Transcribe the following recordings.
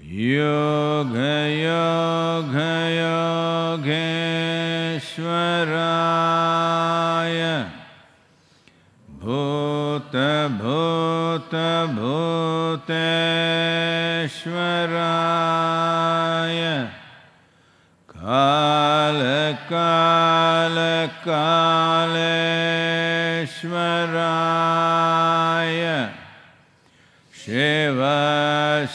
योगयो Bhuta, Bhuta, Bhuta भो त काल कालकाल्वरा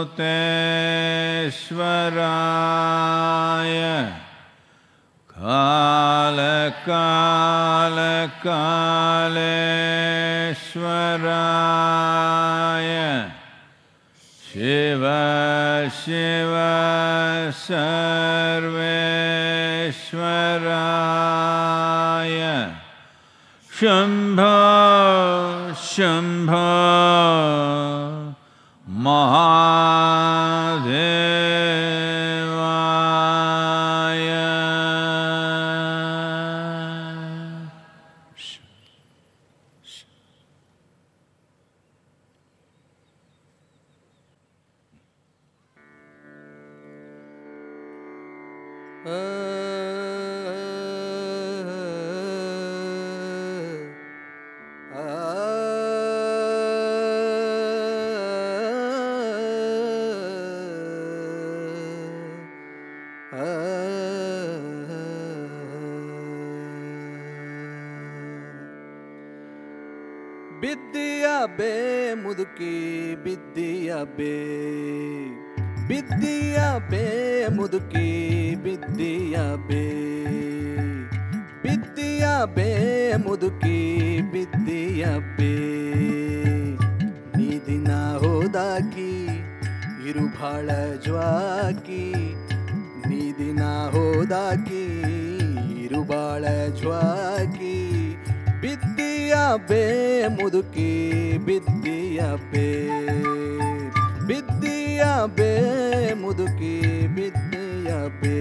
श्वराय कालकालकालश्वराय शिव शिव सर्वेश्वराय शम्भ शम्भ ಮುದುಕಿ ಬಿದ್ದಿಯ ಬೇ ಬಿದ್ದಿಯ ಬೇ ಮುದುಕಿ ಬಿದ್ದಿಯ ಬೇ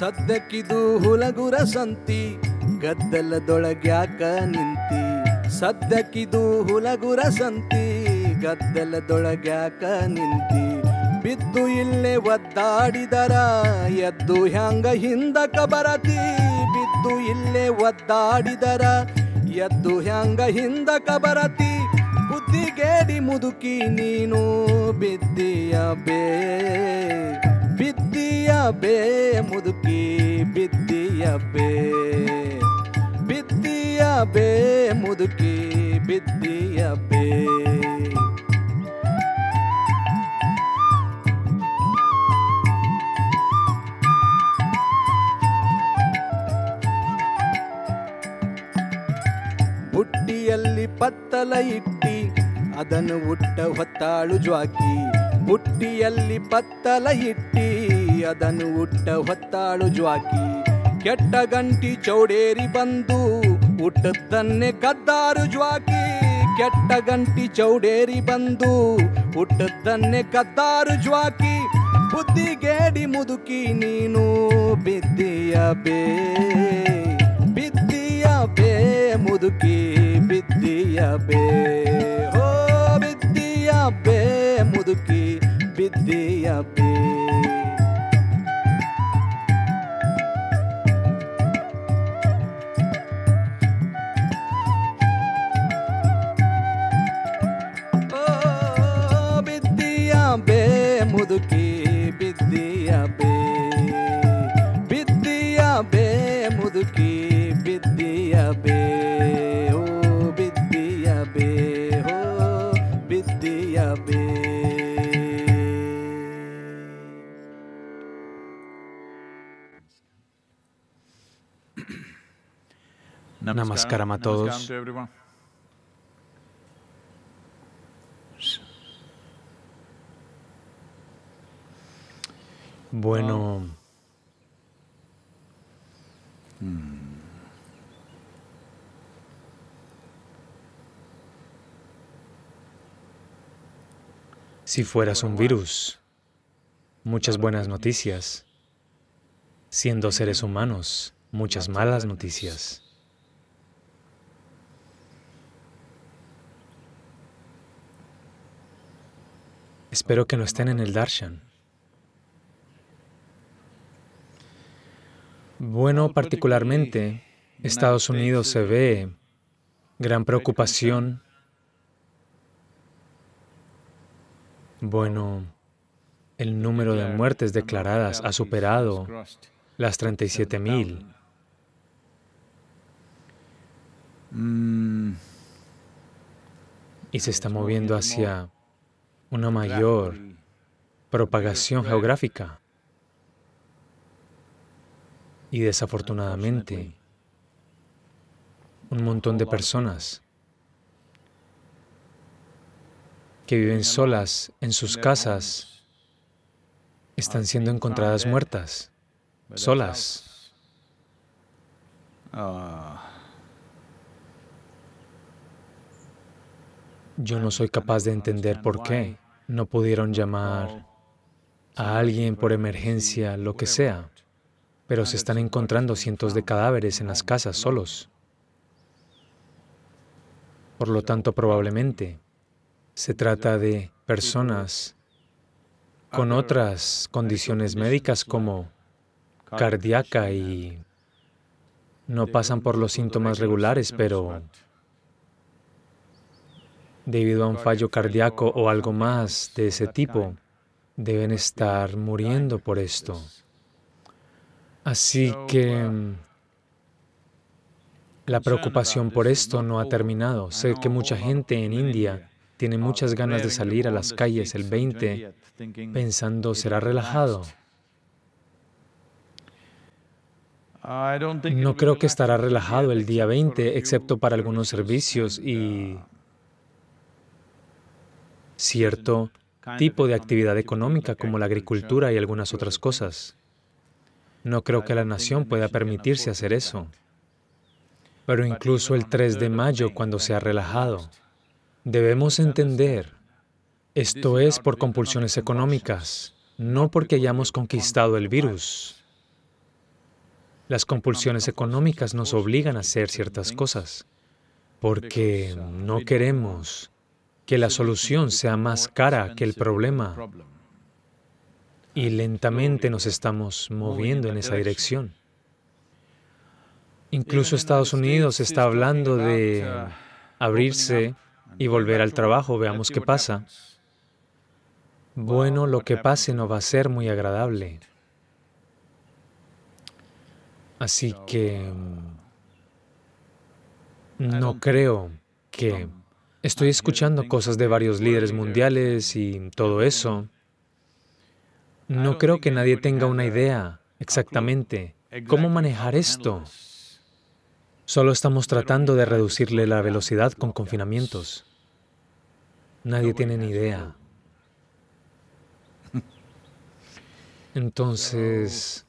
ಸದ್ದಕ್ಕಿದು ಹುಲಗುರ ಸಂತಿ ಗದ್ದಲದೊಳಗ್ಯಾಕ ನಿಂತಿ ಸದ್ದಕ್ಕಿದು ಹುಲಗುರ ಸಂತಿ ಗದ್ದಲದೊಳಗ್ಯಾಕ ನಿಂತಿ ಬಿದ್ದು ಇಲ್ಲೇ ಒದ್ದಾಡಿದರ ಎದ್ದು ಹ್ಯಾಂಗ ಹಿಂದಕ ಬರತಿ ಬಿದ್ದು ಇಲ್ಲೇ ಒದ್ದಾಡಿದರ ಎದ್ದು ಹ್ಯಾಂಗ ಹಿಂದಕ ಬರತಿ ಬುದ್ಧಿಗೇಡಿ ಮುದುಕಿ ನೀನು ಬಿದ್ದಿಯ ಬೇ ಬಿದ್ದಿಯ ಬೇ ಮುದುಕಿ ಬಿದ್ದಿಯ ಬೇ ಬಿದ್ದಿಯ ಬೇ ಮುದುಕಿ ಬಿದ್ದಿಯ ಬೇ ಪತ್ತಲ ಇಟ್ಟಿ ಅದನ್ನು ಉಟ್ಟ ಹೊತ್ತಾಳು ಜ್ವಾಕಿ ಹುಟ್ಟಿಯಲ್ಲಿ ಪತ್ತಲ ಇಟ್ಟಿ ಅದನ್ನು ಉಟ್ಟ ಹೊತ್ತಾಳು ಜ್ವಾಕಿ ಕೆಟ್ಟ ಗಂಟಿ ಚೌಡೇರಿ ಬಂದು ಹುಟ್ಟದ್ದನ್ನೇ ಕದ್ದಾರು ಜ್ವಾಕಿ ಕೆಟ್ಟ ಗಂಟಿ ಚೌಡೇರಿ ಬಂದು ಹುಟ್ಟದ್ದನ್ನೇ ಕದ್ದಾರು ಜ್ವಾಕಿ ಬುದ್ಧಿಗೇಡಿ ಮುದುಕಿ ನೀನು ಬಿದ್ದಿಯ ಬೇ ಮುದುಕೆ ಮುದುಕಿ ಬಿದ್ದಿಯ ಬೇ ಓ ಬಿದ್ದಿಯ ಬೇ ಮುದುಕಿ ಬಿದ್ದಿಯ Namaskaram a todos. Bueno. Ah. Hmm. Si fueras un virus, muchas buenas noticias. Siendo seres humanos, muchas malas noticias. Espero que no estén en el darshan. Bueno, particularmente, Estados Unidos se ve gran preocupación. Bueno, el número de muertes declaradas ha superado las 37.000. Y se está moviendo hacia una mayor mm. propagación geográfica. Y desafortunadamente, un montón de personas que viven solas en sus casas están ah, siendo encontradas muertas, solas. Yo no soy capaz de entender por qué no pudieron llamar a alguien por emergencia, lo que sea, pero se están encontrando cientos de cadáveres en las casas solos. Por lo tanto, probablemente se trata de personas con otras condiciones médicas como cardíaca y no pasan por los síntomas regulares, pero debido a un fallo cardíaco o algo más de ese tipo, deben estar muriendo por esto. Así que mm, la preocupación por esto no ha terminado. Sé que mucha gente en India tiene muchas ganas de salir a las calles el 20 pensando será relajado. No creo que estará relajado el día 20, excepto para algunos servicios y cierto tipo de actividad económica como la agricultura y algunas otras cosas. No creo que la nación pueda permitirse hacer eso. Pero incluso el 3 de mayo, cuando se ha relajado, debemos entender, esto es por compulsiones económicas, no porque hayamos conquistado el virus. Las compulsiones económicas nos obligan a hacer ciertas cosas, porque no queremos que la solución sea más cara que el problema. Y lentamente nos estamos moviendo en esa dirección. Incluso Estados Unidos está hablando de abrirse y volver al trabajo. Veamos qué pasa. Bueno, lo que pase no va a ser muy agradable. Así que mm, no creo que Estoy escuchando cosas de varios líderes mundiales y todo eso. No creo que nadie tenga una idea exactamente cómo manejar esto. Solo estamos tratando de reducirle la velocidad con confinamientos. Nadie tiene ni idea. Entonces...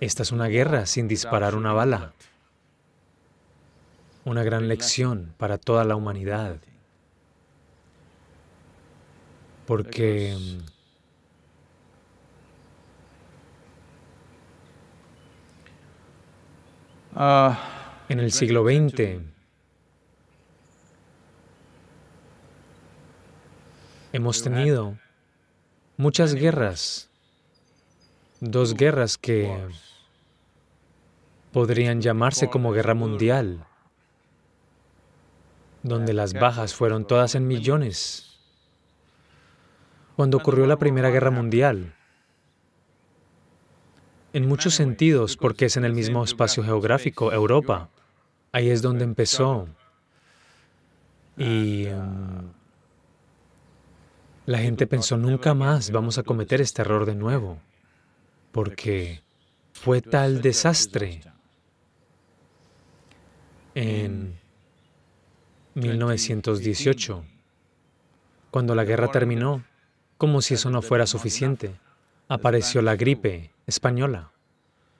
Esta es una guerra sin disparar una bala una gran lección para toda la humanidad, porque en el ah, siglo XX hemos tenido muchas guerras, dos guerras que podrían llamarse como guerra mundial donde las bajas fueron todas en millones. Cuando ocurrió la Primera Guerra Mundial, en muchos sentidos, porque es en el mismo espacio geográfico, Europa, ahí es donde empezó. Y la em, gente pensó, nunca más vamos a cometer este error de nuevo, porque fue tal desastre en 1918, cuando la guerra terminó, como si eso no fuera suficiente, apareció la gripe española.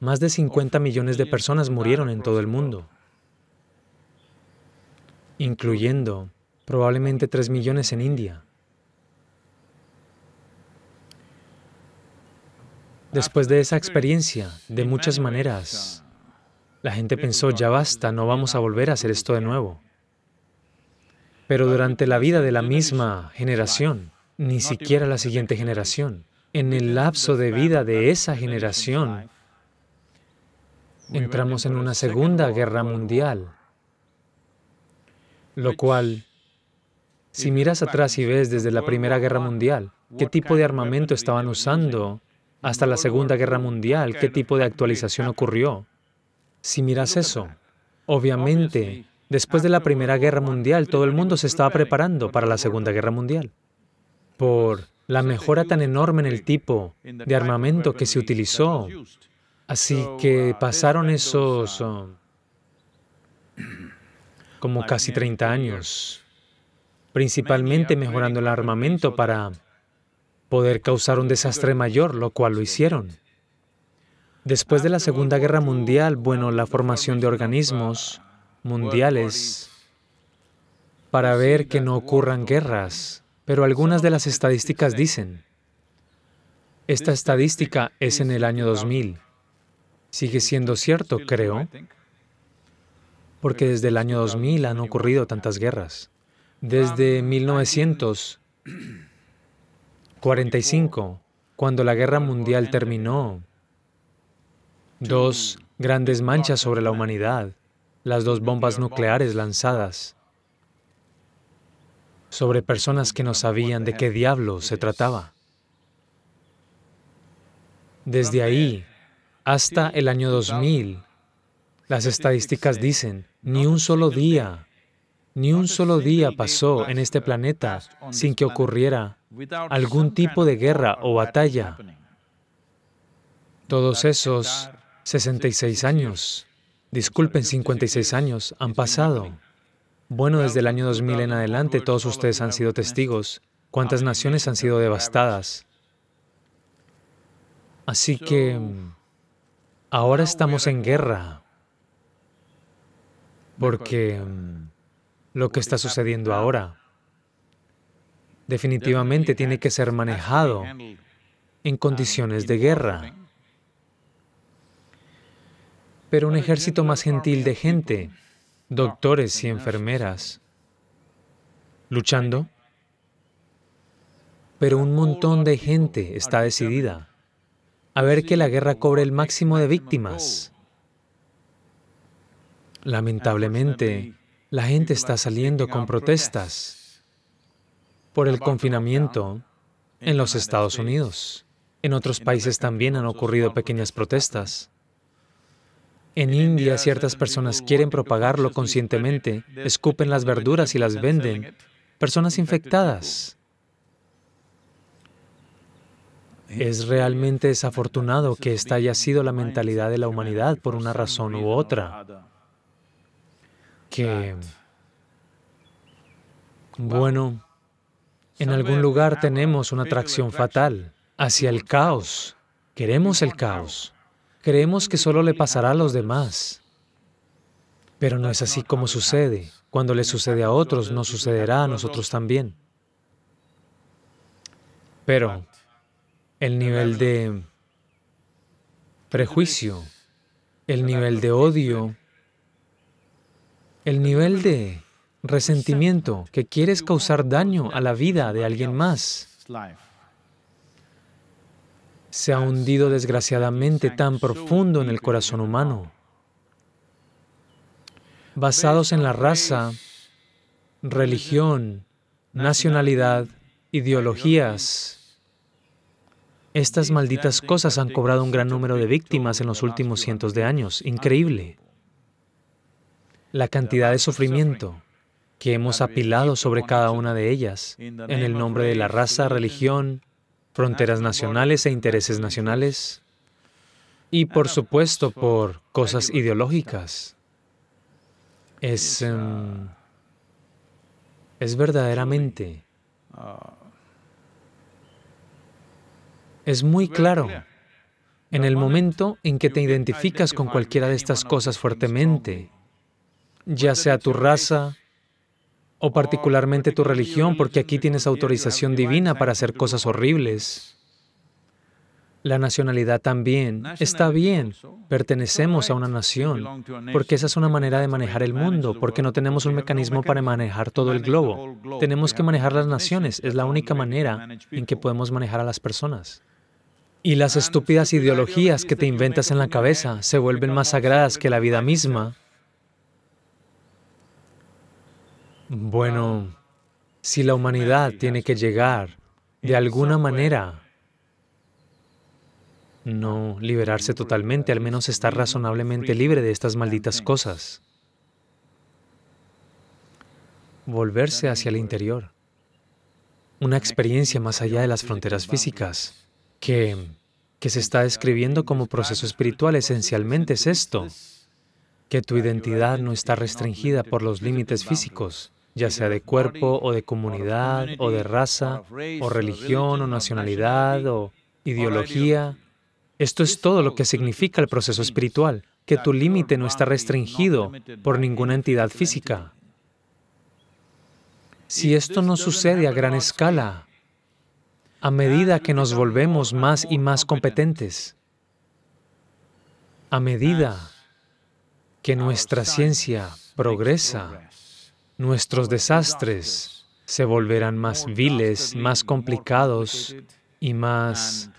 Más de 50 millones de personas murieron en todo el mundo, incluyendo probablemente 3 millones en India. Después de esa experiencia, de muchas maneras, la gente pensó, ya basta, no vamos a volver a hacer esto de nuevo pero durante la vida de la misma generación, ni siquiera la siguiente generación. En el lapso de vida de esa generación, entramos en una segunda guerra mundial, lo cual, si miras atrás y ves desde la Primera Guerra Mundial, qué tipo de armamento estaban usando, hasta la Segunda Guerra Mundial, qué tipo de actualización ocurrió. Si miras eso, obviamente Después de la Primera Guerra Mundial, todo el mundo se estaba preparando para la Segunda Guerra Mundial por la mejora tan enorme en el tipo de armamento que se utilizó. Así que pasaron esos um, como casi 30 años, principalmente mejorando el armamento para poder causar un desastre mayor, lo cual lo hicieron. Después de la Segunda Guerra Mundial, bueno, la formación de organismos mundiales para ver que no ocurran guerras, pero algunas de las estadísticas dicen, esta estadística es en el año 2000, sigue siendo cierto, creo, porque desde el año 2000 han ocurrido tantas guerras. Desde 1945, cuando la guerra mundial terminó, dos grandes manchas sobre la humanidad las dos bombas nucleares lanzadas sobre personas que no sabían de qué diablo se trataba. Desde ahí hasta el año 2000, las estadísticas dicen, ni un solo día, ni un solo día pasó en este planeta sin que ocurriera algún tipo de guerra o batalla. Todos esos 66 años. Disculpen, 56 años han pasado. Bueno, desde el año 2000 en adelante todos ustedes han sido testigos. ¿Cuántas naciones han sido devastadas? Así que mm, ahora estamos en guerra porque mm, lo que está sucediendo ahora definitivamente tiene que ser manejado en condiciones de guerra pero un ejército más gentil de gente, doctores y enfermeras, luchando. Pero un montón de gente está decidida a ver que la guerra cobre el máximo de víctimas. Lamentablemente, la gente está saliendo con protestas por el confinamiento en los Estados Unidos. En otros países también han ocurrido pequeñas protestas. En India ciertas personas quieren propagarlo conscientemente, escupen las verduras y las venden. Personas infectadas. Es realmente desafortunado que esta haya sido la mentalidad de la humanidad por una razón u otra. Que, bueno, en algún lugar tenemos una atracción fatal hacia el caos. Queremos el caos. Creemos que solo le pasará a los demás, pero no es así como sucede. Cuando le sucede a otros, no sucederá a nosotros también. Pero el nivel de prejuicio, el nivel de odio, el nivel de resentimiento que quieres causar daño a la vida de alguien más, se ha hundido desgraciadamente tan profundo en el corazón humano. Basados en la raza, religión, nacionalidad, ideologías, estas malditas cosas han cobrado un gran número de víctimas en los últimos cientos de años. Increíble. La cantidad de sufrimiento que hemos apilado sobre cada una de ellas en el nombre de la raza, religión, fronteras nacionales e intereses nacionales y ah, por supuesto pues, por cosas ideológicas. Pues, ah. Es, em, es verdaderamente... Ah. Es muy pues, claro. En el momento en que te identificas con cualquiera de estas cosas fuertemente, ya sea tu raza, o particularmente tu religión, porque aquí tienes autorización divina para hacer cosas horribles. La nacionalidad también. Está bien, pertenecemos a una nación, porque esa es una manera de manejar el mundo, porque no tenemos un mecanismo para manejar todo el globo. Tenemos que manejar las naciones, es la única manera en que podemos manejar a las personas. Y las estúpidas ideologías que te inventas en la cabeza se vuelven más sagradas que la vida misma Bueno, si la humanidad tiene que llegar de alguna manera, no liberarse totalmente, al menos estar razonablemente libre de estas malditas cosas. Volverse hacia el interior. Una experiencia más allá de las fronteras físicas, que, que se está describiendo como proceso espiritual, esencialmente es esto, que tu identidad no está restringida por los límites físicos, ya sea de cuerpo o de comunidad o de raza o religión o nacionalidad o ideología. Esto es todo lo que significa el proceso espiritual, que tu límite no está restringido por ninguna entidad física. Si esto no sucede a gran escala, a medida que nos volvemos más y más competentes, a medida que nuestra ciencia progresa, nuestros desastres se volverán más viles, más complicados y más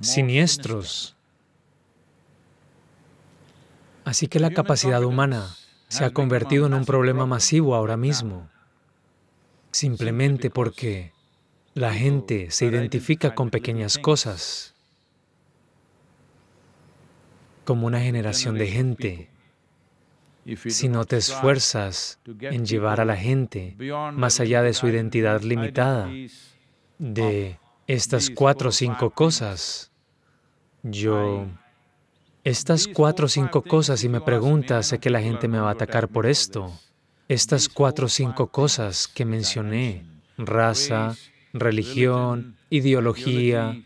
siniestros. Así que la capacidad humana se ha convertido en un problema masivo ahora mismo, simplemente porque la gente se identifica con pequeñas cosas, como una generación de gente si no te esfuerzas en llevar a la gente más allá de su identidad limitada, de estas cuatro o cinco cosas, yo... Estas cuatro o cinco cosas, si me preguntas, sé que la gente me va a atacar por esto. Estas cuatro o cinco cosas que mencioné, raza, religión, ideología,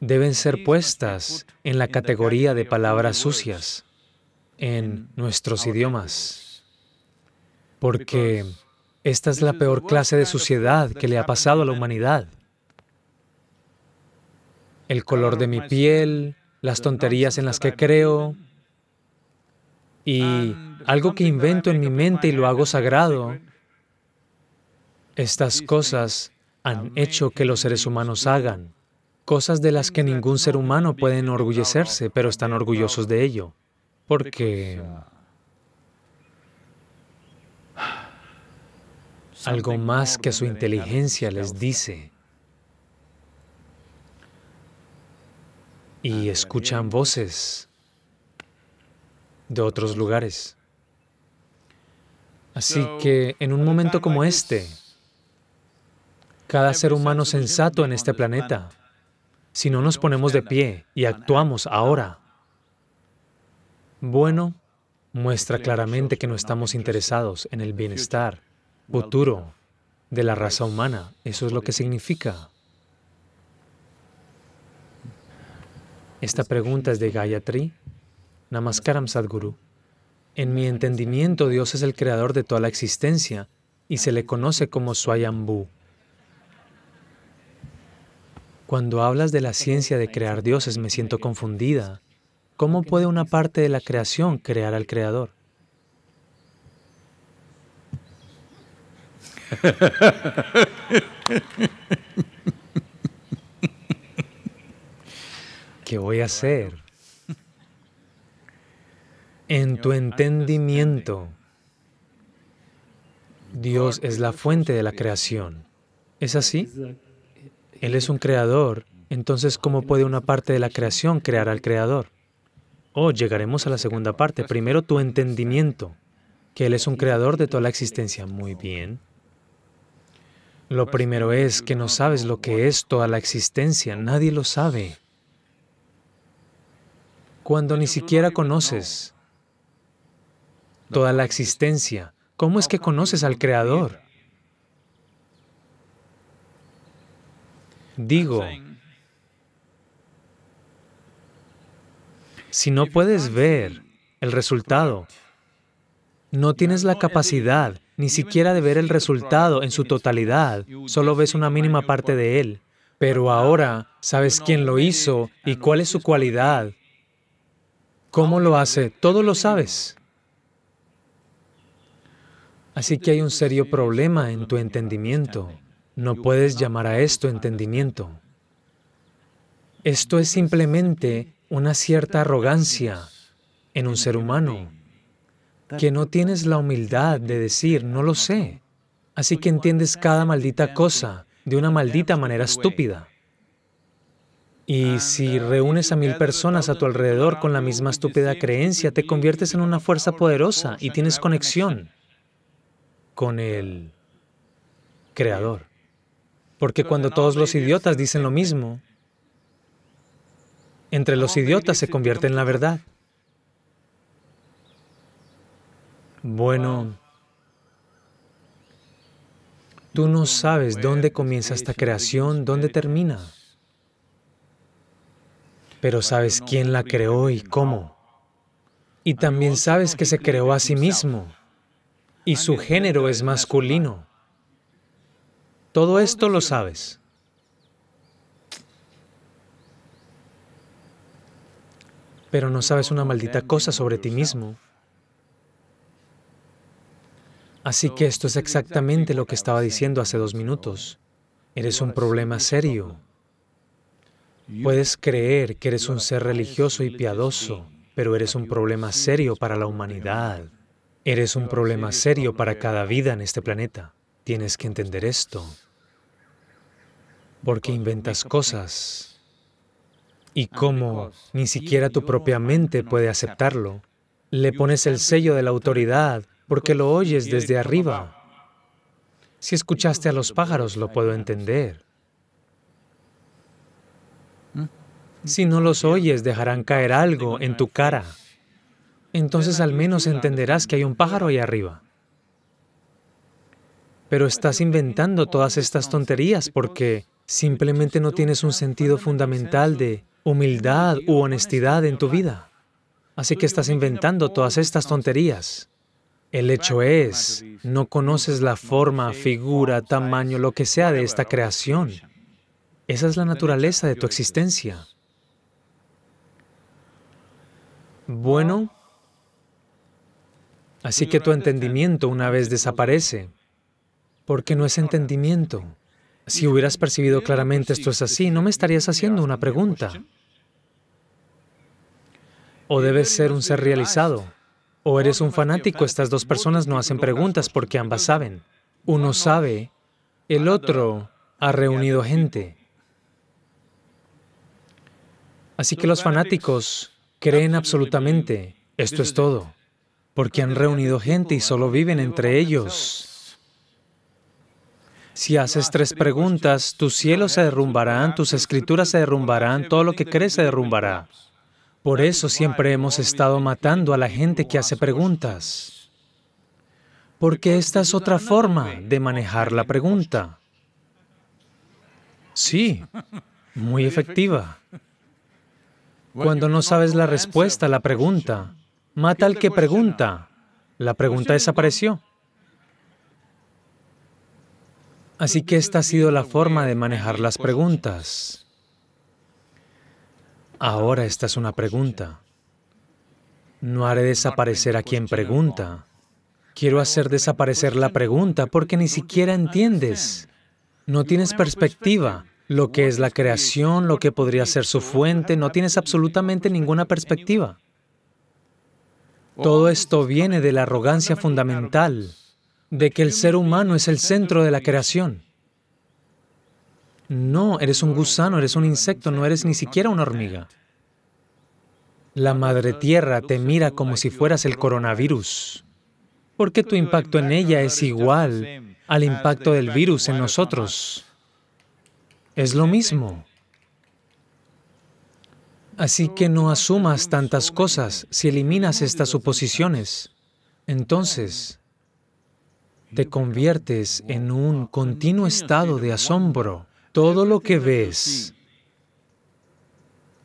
deben ser puestas en la categoría de palabras sucias en mm, nuestros idiomas, porque esta es la peor clase de suciedad que le ha pasado a la humanidad. El color de mi piel, las tonterías en las que creo y algo que invento en mi mente y lo hago sagrado, estas cosas han hecho que los seres humanos hagan, cosas de las que ningún ser humano puede enorgullecerse, pero están orgullosos de ello porque algo más que su inteligencia les dice y escuchan voces de otros lugares. Así que en un momento como este, cada ser humano sensato en este planeta, si no nos ponemos de pie y actuamos ahora, bueno muestra claramente que no estamos interesados en el bienestar futuro de la raza humana. Eso es lo que significa. Esta pregunta es de Gayatri. Namaskaram Sadhguru. En mi entendimiento, Dios es el creador de toda la existencia y se le conoce como Swayambhu. Cuando hablas de la ciencia de crear dioses, me siento confundida ¿Cómo puede una parte de la creación crear al creador? ¿Qué voy a hacer? En tu entendimiento, Dios es la fuente de la creación. ¿Es así? Él es un creador, entonces ¿cómo puede una parte de la creación crear al creador? Oh, llegaremos a la segunda parte. Primero, tu entendimiento, que Él es un creador de toda la existencia. Muy bien. Lo primero es que no sabes lo que es toda la existencia. Nadie lo sabe. Cuando ni siquiera conoces toda la existencia, ¿cómo es que conoces al Creador? Digo, Si no puedes ver el resultado, no tienes la capacidad ni siquiera de ver el resultado en su totalidad, solo ves una mínima parte de él. Pero ahora sabes quién lo hizo y cuál es su cualidad. ¿Cómo lo hace? Todo lo sabes. Así que hay un serio problema en tu entendimiento. No puedes llamar a esto entendimiento. Esto es simplemente una cierta arrogancia en un ser humano, que no tienes la humildad de decir, no lo sé. Así que entiendes cada maldita cosa de una maldita manera estúpida. Y si reúnes a mil personas a tu alrededor con la misma estúpida creencia, te conviertes en una fuerza poderosa y tienes conexión con el Creador. Porque cuando todos los idiotas dicen lo mismo, entre los idiotas se convierte en la verdad. Bueno, tú no sabes pues, dónde comienza esta creación, dónde termina, pero sabes quién la pues, creó y cómo. Y también sabes que se creó a sí mismo y ah, su género es masculino. Todo esto lo sabes. pero no sabes una maldita cosa sobre ti mismo. Así que esto es exactamente lo que estaba diciendo hace dos minutos. Eres un problema serio. Puedes creer que eres un ser religioso y piadoso, pero eres un problema serio para la humanidad. Eres un problema serio para cada vida en este planeta. Tienes que entender esto. Porque inventas cosas y como ni siquiera tu propia mente puede aceptarlo. Le pones el sello de la autoridad porque lo oyes desde arriba. Si escuchaste a los pájaros, lo puedo entender. Hmm? Si no los oyes, dejarán caer algo en tu cara. Entonces al menos entenderás que hay un pájaro ahí arriba. Pero estás inventando todas estas tonterías porque simplemente no tienes un sentido fundamental de humildad u honestidad en tu vida. Así que estás inventando todas estas tonterías. El hecho es, no conoces la forma, figura, tamaño, lo que sea de esta creación. Esa es la naturaleza de tu existencia. Bueno, así que tu entendimiento una vez desaparece, porque no es entendimiento. Si hubieras percibido claramente esto es así, no me estarías haciendo una pregunta o debes ser un ser realizado, o eres un fanático. Estas dos personas no hacen preguntas porque ambas saben. Uno sabe, el otro ha reunido gente. Así que los fanáticos creen absolutamente, esto es todo, porque han reunido gente y solo viven entre ellos. Si haces tres preguntas, tus cielos se derrumbarán, tus escrituras se derrumbarán, todo lo que crees se derrumbará. Por eso siempre hemos estado matando a la gente que hace preguntas, porque esta es otra forma de manejar la pregunta. Sí, muy efectiva. Cuando no sabes la respuesta a la pregunta, mata al que pregunta. La pregunta desapareció. Así que esta ha sido la forma de manejar las preguntas. Ahora esta es una pregunta. No haré desaparecer a quien pregunta. Quiero hacer desaparecer la pregunta porque ni siquiera entiendes. No tienes perspectiva. Lo que es la creación, lo que podría ser su fuente, no tienes absolutamente ninguna perspectiva. Todo esto viene de la arrogancia fundamental, de que el ser humano es el centro de la creación. No, eres un gusano, eres un insecto, no eres ni siquiera una hormiga. La madre tierra te mira como si fueras el coronavirus, porque tu impacto en ella es igual al impacto del virus en nosotros. Es lo mismo. Así que no asumas tantas cosas si eliminas estas suposiciones. Entonces, te conviertes en un continuo estado de asombro todo lo que ves.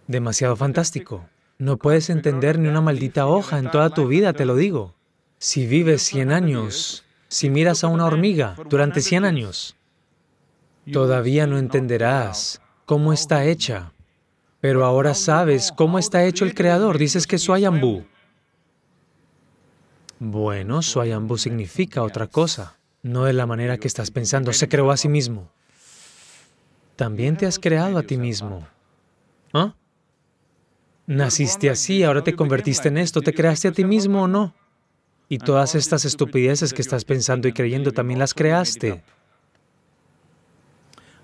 Demasiado fantástico. No puedes entender ni una maldita hoja en toda tu vida, te lo digo. Si vives 100 años, si miras a una hormiga durante 100 años, todavía no entenderás cómo está hecha. Pero ahora sabes cómo está hecho el Creador. Dices que Swayambhu. Bueno, Swayambhu significa otra cosa, no de la manera que estás pensando. Se creó a sí mismo. También te has creado a ti mismo. ¿Ah? Naciste así, ahora te convertiste en esto, ¿te creaste a ti mismo o no? Y todas estas estupideces que estás pensando y creyendo también las creaste.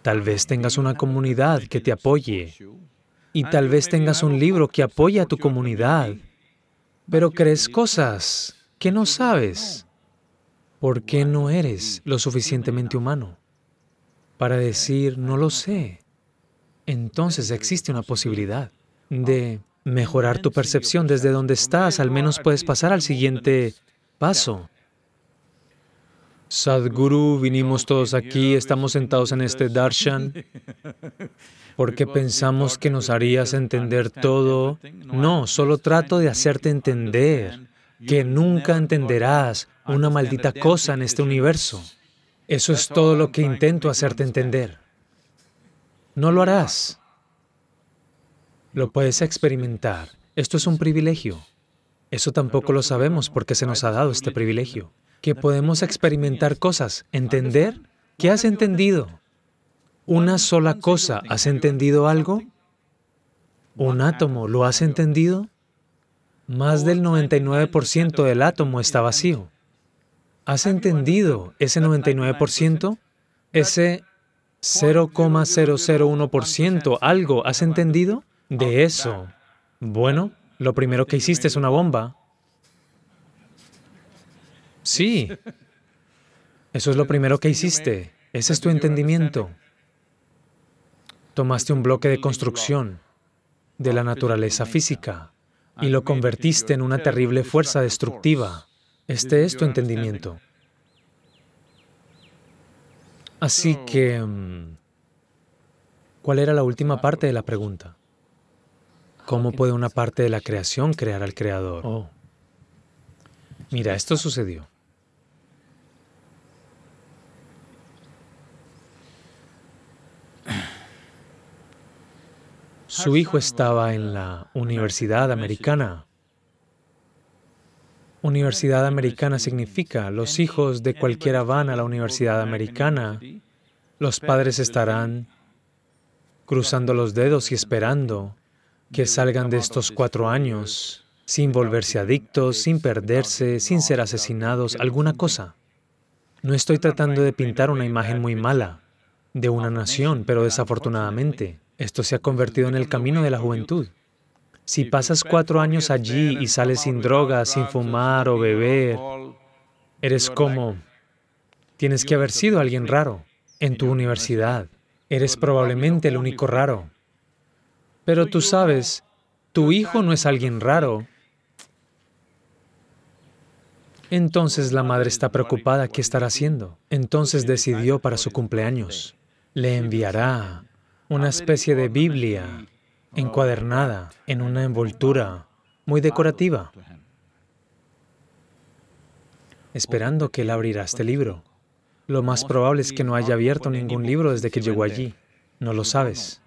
Tal vez tengas una comunidad que te apoye. Y tal vez tengas un libro que pues apoye a tu comunidad. Pero crees cosas pues que no sabes. ¿Por qué no eres lo suficientemente humano? para decir, no lo sé, entonces existe una posibilidad de mejorar tu percepción desde donde estás, al menos puedes pasar al siguiente paso. Sadhguru, vinimos todos aquí, estamos sentados en este darshan porque pensamos que nos harías entender todo. No, solo trato de hacerte entender que nunca entenderás una maldita cosa en este universo. Eso es todo lo que intento hacerte entender. No lo harás. Lo puedes experimentar. Esto es un privilegio. Eso tampoco lo sabemos porque se nos ha dado este privilegio. Que podemos experimentar cosas, entender. ¿Qué has entendido? Una sola cosa. ¿Has entendido algo? ¿Un átomo lo has entendido? Más del 99% del átomo está vacío. ¿Has entendido ese 99%? Ese 0,001% algo, ¿has entendido? De eso. Bueno, lo primero que hiciste es una bomba. Sí. Eso es lo primero que hiciste. Ese es tu entendimiento. Tomaste un bloque de construcción de la naturaleza física y lo convertiste en una terrible fuerza destructiva. Este es tu entendimiento. Así que, mm, ¿cuál era la última parte de la pregunta? ¿Cómo puede una parte de la creación crear al creador? Oh. Mira, esto sucedió. Su hijo estaba en la universidad americana universidad americana significa. Los hijos de cualquiera van a la universidad americana. Los padres estarán cruzando los dedos y esperando que salgan de estos cuatro años sin volverse adictos, sin perderse, sin ser asesinados, alguna cosa. No estoy tratando de pintar una imagen muy mala de una nación, pero desafortunadamente esto se ha convertido en el camino de la juventud. Si pasas cuatro años allí y sales sin drogas, sin fumar o beber, eres como... Tienes que haber sido alguien raro en tu universidad. Eres probablemente el único raro. Pero tú sabes, tu hijo no es alguien raro. Entonces la madre está preocupada, ¿qué estará haciendo? Entonces decidió para su cumpleaños, le enviará una especie de Biblia encuadernada en una envoltura muy decorativa, esperando que él abrirá este libro. Lo más probable es que no haya abierto ningún libro desde que llegó allí. No lo sabes.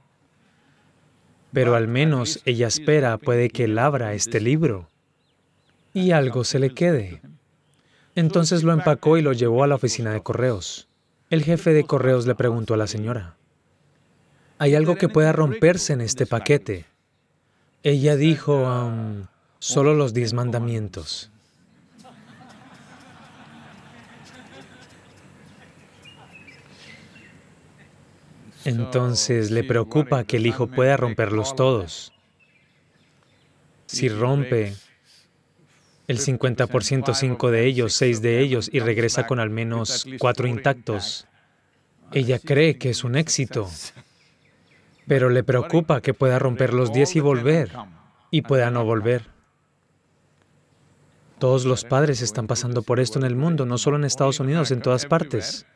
Pero al menos ella espera, puede que él abra este libro y algo se le quede. Entonces lo empacó y lo llevó a la oficina de correos. El jefe de correos le preguntó a la señora, hay algo que pueda romperse en este paquete. Ella dijo, um, solo los diez mandamientos. Entonces le preocupa que el hijo pueda romperlos todos. Si rompe el 50%, cinco de ellos, seis de ellos, y regresa con al menos cuatro intactos, ella cree que es un éxito. Pero le preocupa que pueda romper los 10 y volver, y pueda no volver. Todos los padres están pasando por esto en el mundo, no solo en Estados Unidos, en todas partes.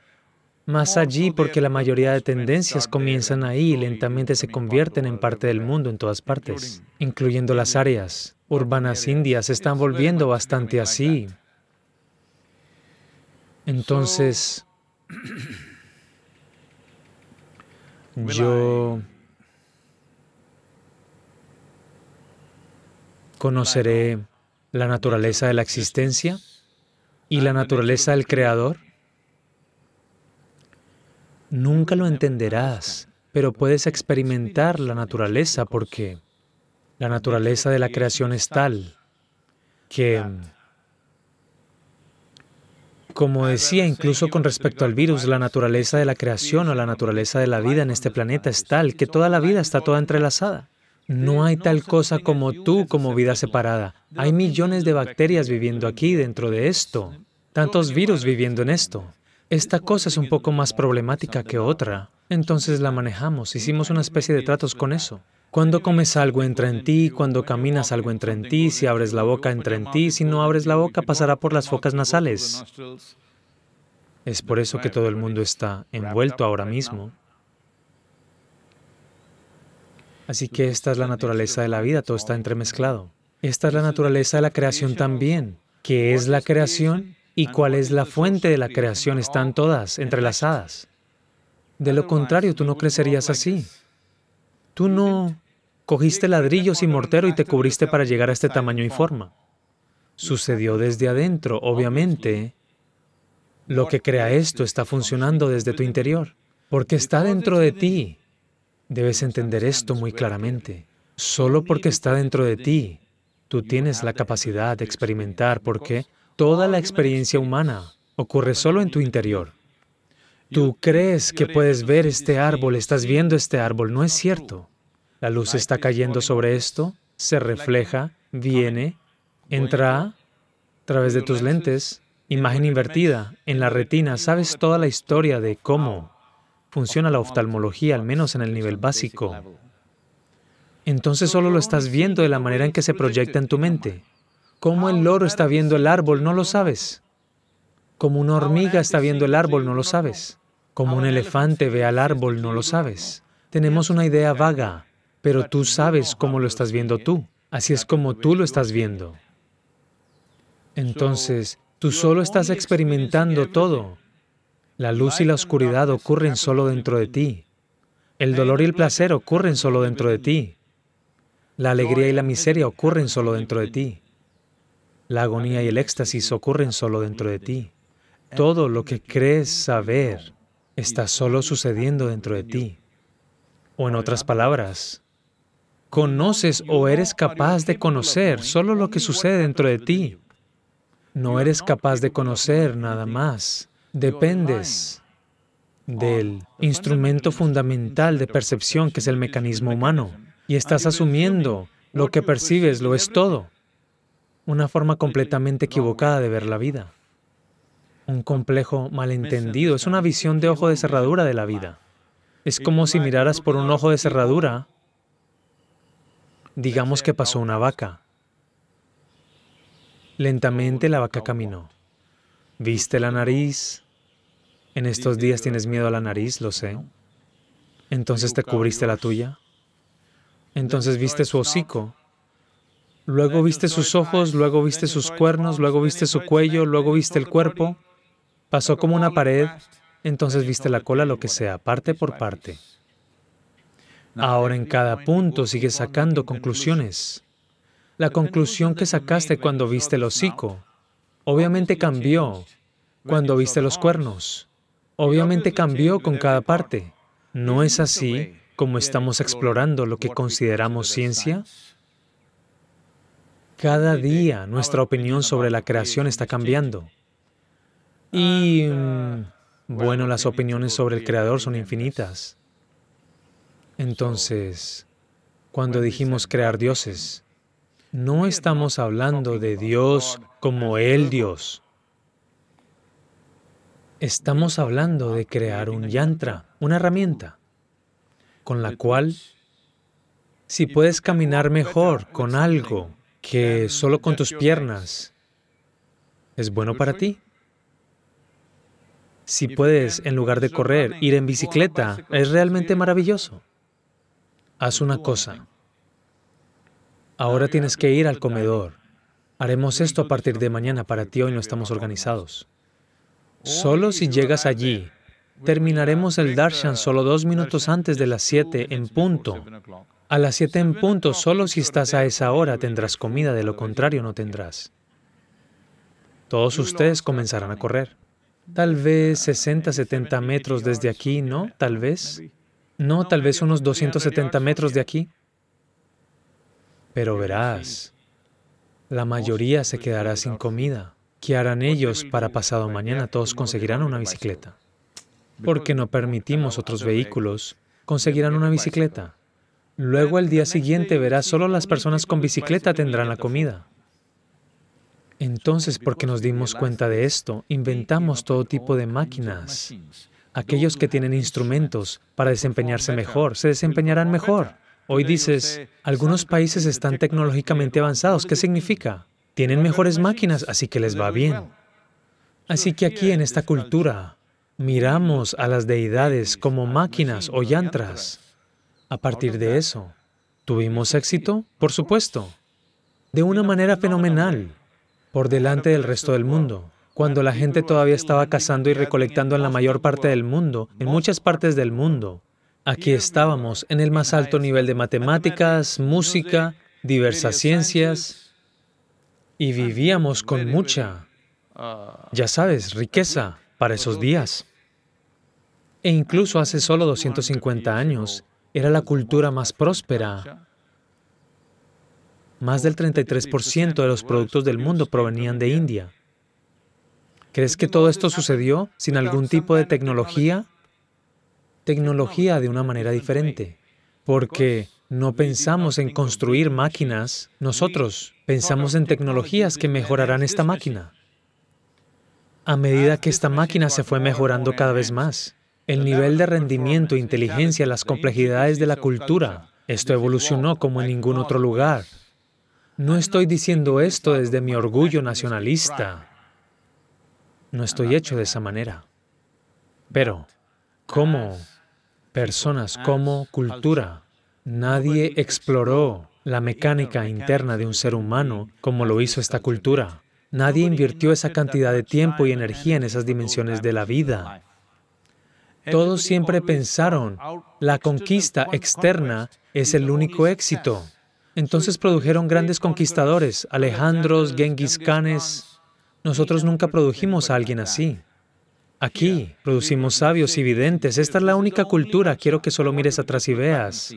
Más allí porque la mayoría de tendencias comienzan ahí y lentamente se convierten en parte del mundo en todas partes, incluyendo las áreas urbanas indias, están volviendo bastante así. Entonces, yo ¿Conoceré la naturaleza de la existencia y la naturaleza del Creador? Nunca lo entenderás, pero puedes experimentar la naturaleza porque la naturaleza de la creación es tal que, como decía incluso con respecto al virus, la naturaleza de la creación o la naturaleza de la vida en este planeta es tal que toda la vida está toda entrelazada. No eh, hay tal cosa como tú como vida separada. Hay millones de bacterias viviendo aquí dentro de esto, tantos virus viviendo en esto. Esta cosa es un poco más problemática que otra. Entonces la manejamos, hicimos una especie de tratos con eso. Cuando comes algo entra en ti, cuando caminas algo entra en ti, si abres la boca entra en ti, si no abres la boca pasará por las focas nasales. Es por eso que todo el mundo está envuelto ahora mismo. Así que esta es la naturaleza de la vida, todo está entremezclado. Esta es la naturaleza de la creación también. ¿Qué es la creación y cuál es la fuente de la creación? Están todas entrelazadas. De lo contrario, tú no crecerías así. Tú no cogiste ladrillos y mortero y te cubriste para llegar a este tamaño y forma. Sucedió desde adentro, obviamente. Lo que crea esto está funcionando desde tu interior, porque está dentro de ti. Debes entender esto muy claramente. Solo porque está dentro de ti, tú tienes la capacidad de experimentar porque toda la experiencia humana ocurre solo en tu interior. Tú crees que puedes ver este árbol, estás viendo este árbol, no es cierto. La luz está cayendo sobre esto, se refleja, viene, entra a través de tus lentes, imagen invertida, en la retina, sabes toda la historia de cómo funciona la oftalmología, al menos en el nivel básico. Entonces solo lo estás viendo de la manera en que se proyecta en tu mente. Como el loro está viendo el árbol, no lo sabes. Como una hormiga está viendo el árbol, no lo sabes. Como un elefante ve al árbol, no lo sabes. Tenemos una idea vaga, pero tú sabes cómo lo estás viendo tú. Así es como tú lo estás viendo. Entonces, tú solo estás experimentando todo, la luz y la oscuridad ocurren solo dentro de ti. El dolor y el placer ocurren solo dentro de ti. La alegría y la miseria ocurren solo dentro de ti. La agonía y el éxtasis ocurren solo dentro de ti. Todo lo que crees saber está solo sucediendo dentro de ti. O en otras palabras, conoces o eres capaz de conocer solo lo que sucede dentro de ti. No eres capaz de conocer nada más dependes oh, del instrumento fundamental de percepción que es el mecanismo humano y estás asumiendo lo que pues, percibes lo es todo. Una forma completamente equivocada de ver la vida. Un complejo malentendido. Es una visión de ojo de cerradura de la vida. Es como si miraras por un ojo de cerradura, digamos que pasó una vaca. Lentamente la vaca caminó. Viste la nariz, en estos días tienes miedo a la nariz, lo sé. Entonces te cubriste la tuya. Entonces viste su hocico. Luego viste sus ojos, luego viste sus cuernos, luego viste su cuello, luego viste el cuerpo. Pasó como una pared. Entonces viste la cola, lo que sea, parte por parte. Ahora en cada punto sigues sacando conclusiones. La conclusión que sacaste cuando viste el hocico, obviamente cambió cuando viste los cuernos obviamente cambió con cada parte. ¿No es así como estamos explorando lo que consideramos ciencia? Cada día nuestra opinión sobre la creación está cambiando. Y, mm, bueno, las opiniones sobre el creador son infinitas. Entonces, cuando dijimos crear dioses, no estamos hablando de Dios como el Dios. Estamos hablando de crear un yantra, una herramienta, con la cual, si puedes caminar mejor con algo que solo con tus piernas, es bueno para ti. Si puedes, en lugar de correr, ir en bicicleta, es realmente maravilloso. Haz una cosa. Ahora tienes que ir al comedor. Haremos esto a partir de mañana. Para ti hoy no estamos organizados. Solo si llegas allí, terminaremos el darshan solo dos minutos antes de las 7 en punto. A las 7 en punto, solo si estás a esa hora tendrás comida, de lo contrario no tendrás. Todos ustedes comenzarán a correr. Tal vez 60, 70 metros desde aquí, ¿no? Tal vez. No, tal vez unos 270 metros de aquí. Pero verás, la mayoría se quedará sin comida. ¿Qué harán ellos para pasado mañana? Todos conseguirán una bicicleta. Porque no permitimos otros vehículos, conseguirán una bicicleta. Luego el día siguiente verás solo las personas con bicicleta tendrán la comida. Entonces, porque nos dimos cuenta de esto, inventamos todo tipo de máquinas. Aquellos que tienen instrumentos para desempeñarse mejor, se desempeñarán mejor. Hoy dices, algunos países están tecnológicamente avanzados. ¿Qué significa? tienen mejores máquinas, así que les va bien. Así que aquí en esta cultura miramos a las deidades como máquinas o yantras. A partir de eso, ¿tuvimos éxito? Por supuesto. De una manera fenomenal, por delante del resto del mundo. Cuando la gente todavía estaba cazando y recolectando en la mayor parte del mundo, en muchas partes del mundo, aquí estábamos en el más alto nivel de matemáticas, música, diversas ciencias, y vivíamos con mucha, uh, ya sabes, riqueza para esos días. E incluso hace solo 250 años era la cultura más próspera. Más del 33% de los productos del mundo provenían de India. ¿Crees que todo esto sucedió sin algún tipo de tecnología? Tecnología de una manera diferente, porque no pensamos en construir máquinas, nosotros pensamos en tecnologías que mejorarán esta máquina. A medida que esta máquina se fue mejorando cada vez más, el nivel de rendimiento, e inteligencia, las complejidades de la cultura, esto evolucionó como en ningún otro lugar. No estoy diciendo esto desde mi orgullo nacionalista. No estoy hecho de esa manera. Pero, como personas, como cultura, Nadie exploró la mecánica interna de un ser humano como lo hizo esta cultura. Nadie invirtió esa cantidad de tiempo y energía en esas dimensiones de la vida. Todos siempre pensaron, la conquista externa es el único éxito. Entonces produjeron grandes conquistadores, Alejandros, Genghis Khanes. Nosotros nunca produjimos a alguien así. Aquí producimos sabios y videntes. Esta es la única cultura. Quiero que solo mires atrás y veas.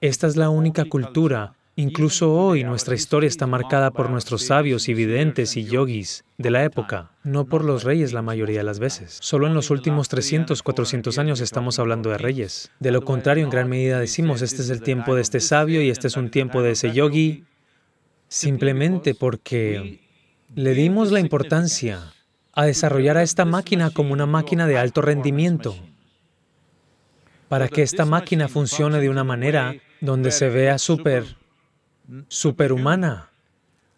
Esta es la única cultura. Incluso hoy nuestra historia está marcada por nuestros sabios y videntes y yogis de la época, no por los reyes la mayoría de las veces. Solo en los últimos 300, 400 años estamos hablando de reyes. De lo contrario, en gran medida decimos, este es el tiempo de este sabio y este es un tiempo de ese yogi, simplemente porque le dimos la importancia a desarrollar a esta máquina como una máquina de alto rendimiento, para que esta máquina funcione de una manera donde se vea super, ¿Mm? superhumana,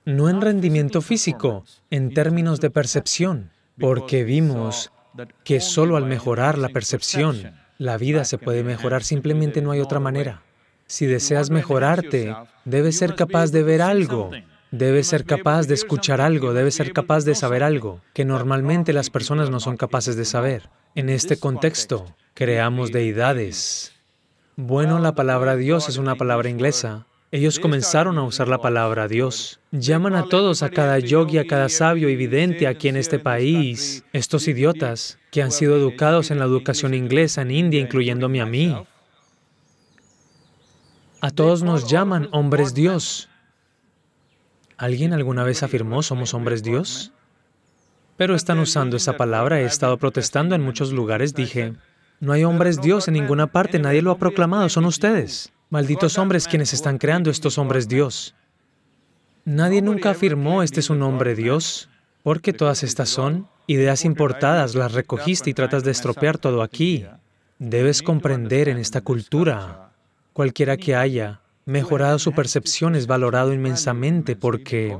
no en ah, rendimiento físico, en términos de percepción, porque vimos que solo al mejorar la percepción, la vida se puede mejorar, simplemente no hay otra manera. Si deseas mejorarte, debes ser capaz de ver algo, debes ser capaz de escuchar algo, debes ser capaz de saber algo, que normalmente las personas no son capaces de saber. En este contexto, creamos deidades, bueno, la palabra Dios es una palabra inglesa. Ellos comenzaron a usar la palabra Dios. Llaman a todos, a cada yogi, a cada sabio y vidente aquí en este país, estos idiotas que han sido educados en la educación inglesa en India, incluyéndome a mí. A todos nos llaman hombres Dios. ¿Alguien alguna vez afirmó somos hombres Dios? Pero están usando esa palabra. He estado protestando en muchos lugares. Dije, no hay hombres Dios en ninguna parte, nadie lo ha proclamado, son ustedes. Malditos hombres quienes están creando estos hombres Dios. Nadie nunca afirmó este es un hombre Dios, porque todas estas son ideas importadas, las recogiste y tratas de estropear todo aquí. Debes comprender en esta cultura, cualquiera que haya mejorado su percepción es valorado inmensamente porque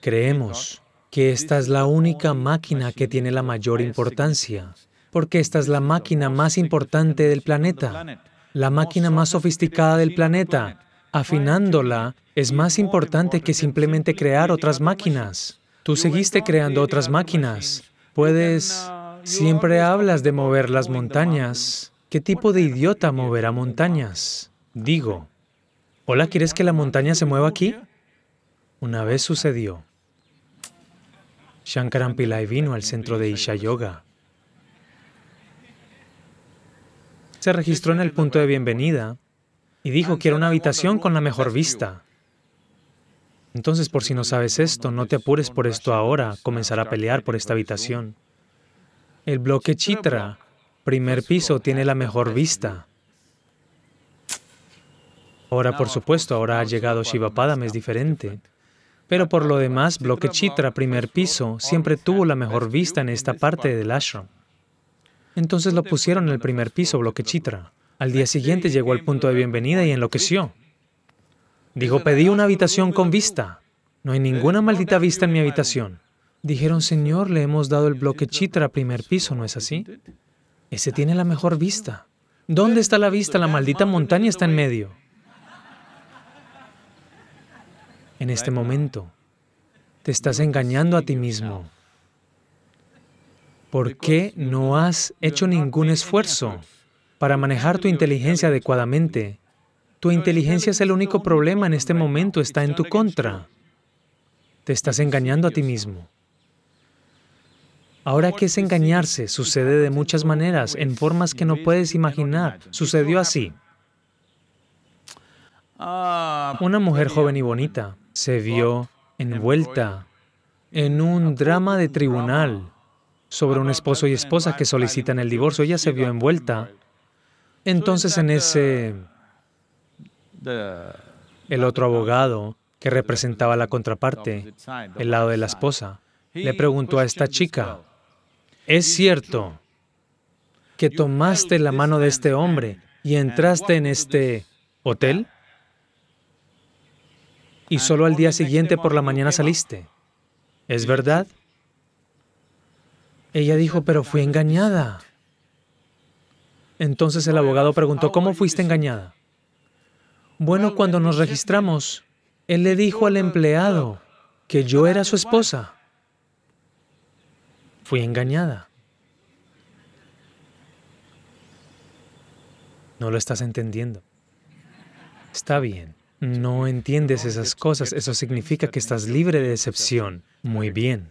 creemos que esta es la única máquina que tiene la mayor importancia porque esta es la máquina más importante del planeta, la máquina más sofisticada del planeta. Afinándola es más importante que simplemente crear otras máquinas. Tú seguiste creando otras máquinas. Puedes... Siempre hablas de mover las montañas. ¿Qué tipo de idiota moverá montañas? Digo, hola, ¿quieres que la montaña se mueva aquí? Una vez sucedió. Shankaran Pillai vino al centro de Isha Yoga Se registró en el punto de bienvenida y dijo, que era una habitación con la mejor vista. Entonces, por si no sabes esto, no te apures por esto ahora, comenzará a pelear por esta habitación. El bloque Chitra, primer piso, tiene la mejor vista. Ahora, por supuesto, ahora ha llegado Shivapadam, es diferente. Pero por lo demás, bloque Chitra, primer piso, siempre tuvo la mejor vista en esta parte del ashram. Entonces lo pusieron en el primer piso, bloque Chitra. Al día este siguiente llegó al punto de bienvenida y enloqueció. Dijo, pedí una habitación con vista. No hay ninguna maldita vista en mi habitación. Dijeron, Señor, le hemos dado el bloque Chitra, primer piso, ¿no es así? Ese tiene la mejor vista. ¿Dónde está la vista? La maldita montaña está en medio. En este momento, te estás engañando a ti mismo. ¿Por qué no has hecho ningún esfuerzo para manejar tu inteligencia adecuadamente? Tu inteligencia es el único problema en este momento, está en tu contra. Te estás engañando a ti mismo. Ahora, ¿qué es engañarse? Sucede de muchas maneras, en formas que no puedes imaginar. Sucedió así. Una mujer joven y bonita se vio envuelta en un drama de tribunal sobre un esposo y esposa que solicitan el divorcio. Ella se vio envuelta. Entonces en ese... El otro abogado que representaba la contraparte, el lado de la esposa, le preguntó a esta chica, ¿es cierto que tomaste la mano de este hombre y entraste en este hotel? Y solo al día siguiente por la mañana saliste. ¿Es verdad? Ella dijo, pero fui engañada. Entonces el abogado preguntó, ¿cómo fuiste engañada? Bueno, cuando nos registramos, él le dijo al empleado que yo era su esposa. Fui engañada. No lo estás entendiendo. Está bien. No entiendes esas cosas. Eso significa que estás libre de decepción. Muy bien.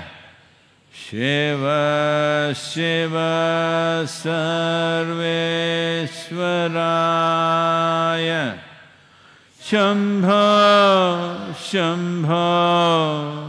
Shiva Shiva Sarveshwaraya Shambho Shambho